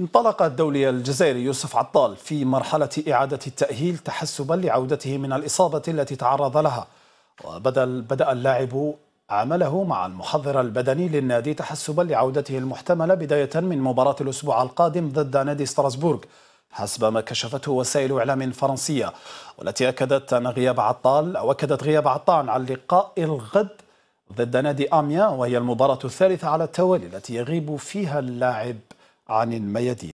انطلق الدولي الجزائري يوسف عطال في مرحلة إعادة التأهيل تحسبا لعودته من الإصابة التي تعرض لها وبدأ اللاعب عمله مع المحضر البدني للنادي تحسبا لعودته المحتملة بداية من مباراة الأسبوع القادم ضد نادي ستراسبورغ حسب ما كشفته وسائل إعلام فرنسية والتي أكدت أن غياب عطال أو أكدت غياب عطال عن لقاء الغد ضد نادي أميا وهي المباراة الثالثة على التوالي التي يغيب فيها اللاعب عن الميادين